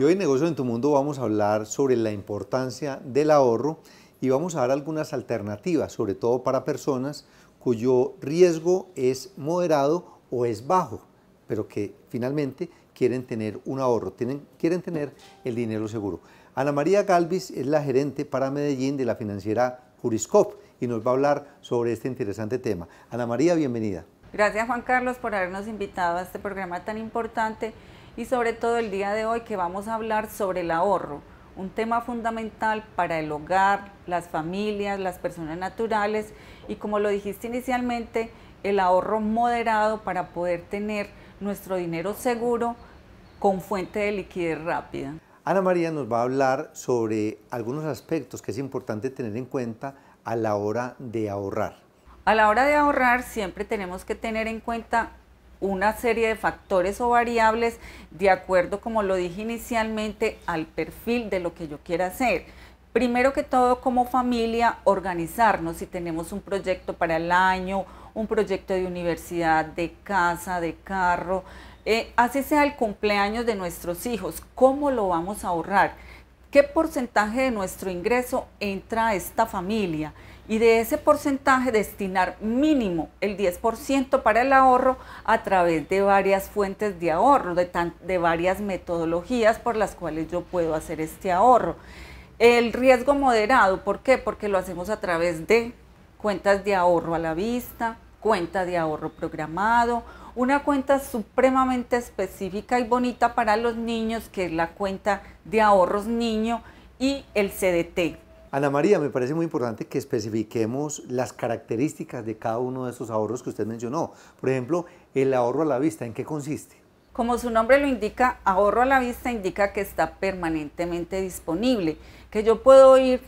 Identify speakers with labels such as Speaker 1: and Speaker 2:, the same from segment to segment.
Speaker 1: Y hoy en Negocios en tu Mundo vamos a hablar sobre la importancia del ahorro y vamos a dar algunas alternativas, sobre todo para personas cuyo riesgo es moderado o es bajo, pero que finalmente quieren tener un ahorro, tienen, quieren tener el dinero seguro. Ana María Galvis es la gerente para Medellín de la financiera Juriscop y nos va a hablar sobre este interesante tema. Ana María, bienvenida.
Speaker 2: Gracias Juan Carlos por habernos invitado a este programa tan importante y sobre todo el día de hoy que vamos a hablar sobre el ahorro, un tema fundamental para el hogar, las familias, las personas naturales y como lo dijiste inicialmente, el ahorro moderado para poder tener nuestro dinero seguro con fuente de liquidez rápida.
Speaker 1: Ana María nos va a hablar sobre algunos aspectos que es importante tener en cuenta a la hora de ahorrar.
Speaker 2: A la hora de ahorrar siempre tenemos que tener en cuenta una serie de factores o variables de acuerdo, como lo dije inicialmente, al perfil de lo que yo quiera hacer. Primero que todo, como familia, organizarnos si tenemos un proyecto para el año, un proyecto de universidad, de casa, de carro, eh, así sea el cumpleaños de nuestros hijos, ¿cómo lo vamos a ahorrar? ¿Qué porcentaje de nuestro ingreso entra a esta familia? y de ese porcentaje destinar mínimo el 10% para el ahorro a través de varias fuentes de ahorro, de, de varias metodologías por las cuales yo puedo hacer este ahorro. El riesgo moderado, ¿por qué? Porque lo hacemos a través de cuentas de ahorro a la vista, cuenta de ahorro programado, una cuenta supremamente específica y bonita para los niños, que es la cuenta de ahorros niño y el CDT,
Speaker 1: Ana María, me parece muy importante que especifiquemos las características de cada uno de esos ahorros que usted mencionó. Por ejemplo, el ahorro a la vista, ¿en qué consiste?
Speaker 2: Como su nombre lo indica, ahorro a la vista indica que está permanentemente disponible, que yo puedo ir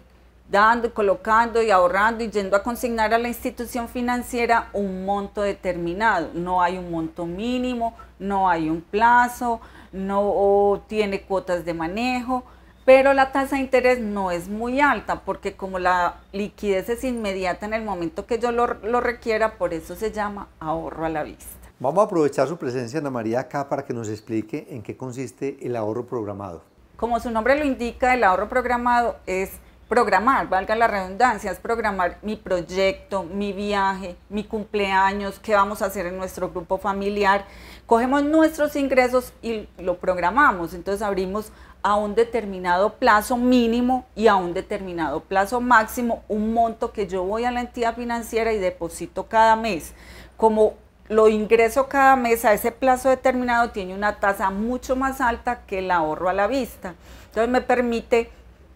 Speaker 2: dando colocando y ahorrando y yendo a consignar a la institución financiera un monto determinado. No hay un monto mínimo, no hay un plazo, no tiene cuotas de manejo, pero la tasa de interés no es muy alta porque como la liquidez es inmediata en el momento que yo lo, requiera, por eso se llama ahorro a la vista.
Speaker 1: Vamos a aprovechar su presencia, Ana María, acá para que nos explique en qué consiste el ahorro programado.
Speaker 2: Como su nombre lo indica, el ahorro programado es programar, valga la redundancia, es programar mi proyecto, mi viaje, mi cumpleaños, qué vamos a hacer en nuestro grupo familiar. Cogemos nuestros ingresos y lo programamos, entonces abrimos a un determinado plazo mínimo y a un determinado plazo máximo un monto que yo voy a la entidad financiera y deposito cada mes. Como lo ingreso cada mes a ese plazo determinado tiene una tasa mucho más alta que el ahorro a la vista. Entonces me permite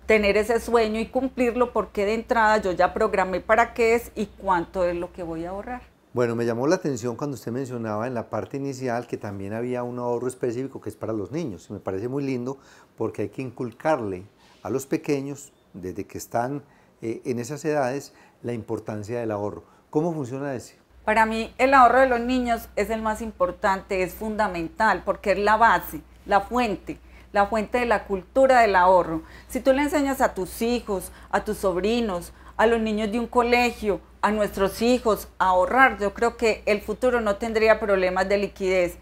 Speaker 2: tener ese sueño y cumplirlo porque de entrada yo ya programé para qué es y cuánto es lo que voy a ahorrar.
Speaker 1: Bueno, me llamó la atención cuando usted mencionaba en la parte inicial que también había un ahorro específico que es para los niños. me parece muy lindo porque hay que inculcarle a los pequeños, desde que están eh, en esas edades, la importancia del ahorro. ¿Cómo funciona eso?
Speaker 2: Para mí el ahorro de los niños es el más importante, es fundamental porque es la base, la fuente la fuente de la cultura del ahorro. Si tú le enseñas a tus hijos, a tus sobrinos, a los niños de un colegio, a nuestros hijos a ahorrar, yo creo que el futuro no tendría problemas de liquidez,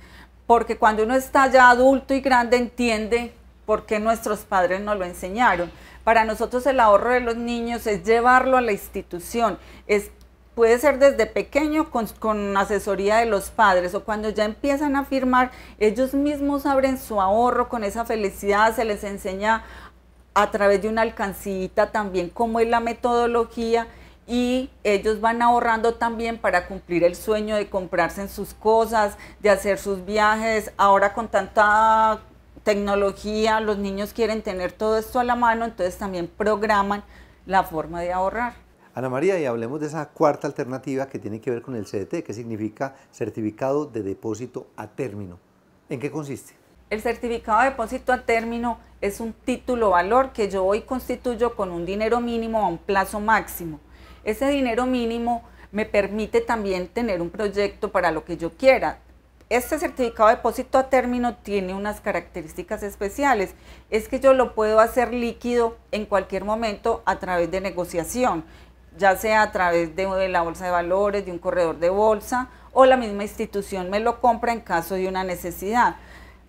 Speaker 2: porque cuando uno está ya adulto y grande entiende por qué nuestros padres no lo enseñaron. Para nosotros el ahorro de los niños es llevarlo a la institución, es puede ser desde pequeño con, asesoría de los padres o cuando ya empiezan a firmar, ellos mismos abren su ahorro con esa felicidad, se les enseña a través de una alcancita también cómo es la metodología y ellos van ahorrando también para cumplir el sueño de comprarse en sus cosas, de hacer sus viajes, ahora con tanta tecnología, los niños quieren tener todo esto a la mano, entonces también programan la forma de ahorrar.
Speaker 1: Ana María, y hablemos de esa cuarta alternativa que tiene que ver con el CDT, que significa Certificado de Depósito a Término. ¿En qué consiste?
Speaker 2: El certificado de depósito a término es un título valor que yo hoy constituyo con un dinero mínimo a un plazo máximo. Ese dinero mínimo me permite también tener un proyecto para lo que yo quiera. Este certificado de depósito a término tiene unas características especiales. Es que yo lo puedo hacer líquido en cualquier momento a través de negociación ya sea a través de la bolsa de valores, de un corredor de bolsa o la misma institución me lo compra en caso de una necesidad.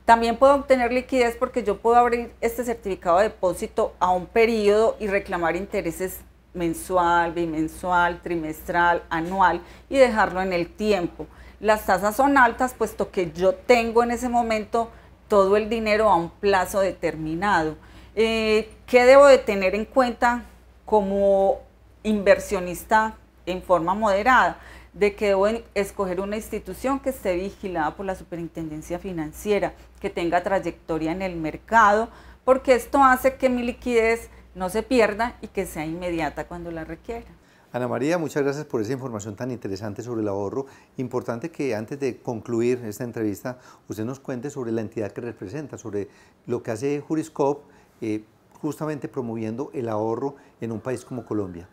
Speaker 2: También puedo obtener liquidez porque yo puedo abrir este certificado de depósito a un periodo y reclamar intereses mensual, bimensual, trimestral, anual y dejarlo en el tiempo. Las tasas son altas puesto que yo tengo en ese momento todo el dinero a un plazo determinado. Eh, ¿Qué debo de tener en cuenta como inversionista en forma moderada, de que debo escoger una institución que esté vigilada por la superintendencia financiera, que tenga trayectoria en el mercado, porque esto hace que mi liquidez no se pierda y que sea inmediata cuando la requiera.
Speaker 1: Ana María, muchas gracias por esa información tan interesante sobre el ahorro. Importante que antes de concluir esta entrevista, usted nos cuente sobre la entidad que representa, sobre lo que hace Juriscop, eh, justamente promoviendo el ahorro en un país como Colombia.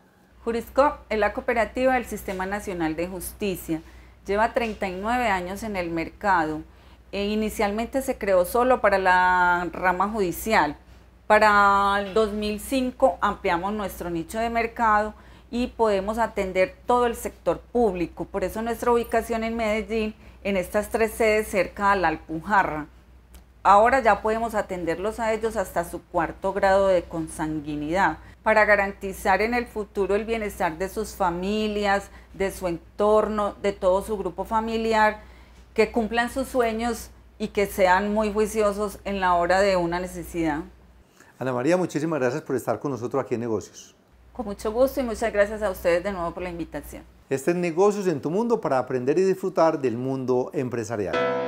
Speaker 2: Juriscop es la cooperativa del Sistema Nacional de Justicia. Lleva 39 años en el mercado. E inicialmente se creó solo para la rama judicial. Para el 2005 ampliamos nuestro nicho de mercado y podemos atender todo el sector público. Por eso nuestra ubicación en Medellín, en estas tres sedes cerca a la Alpujarra. Ahora ya podemos atenderlos a ellos hasta su cuarto grado de consanguinidad para garantizar en el futuro el bienestar de sus familias, de su entorno, de todo su grupo familiar, que cumplan sus sueños y que sean muy juiciosos en la hora de una necesidad.
Speaker 1: Ana María, muchísimas gracias por estar con nosotros aquí en Negocios.
Speaker 2: Con mucho gusto y muchas gracias a ustedes de nuevo por la invitación.
Speaker 1: Este es Negocios en tu Mundo para aprender y disfrutar del mundo empresarial.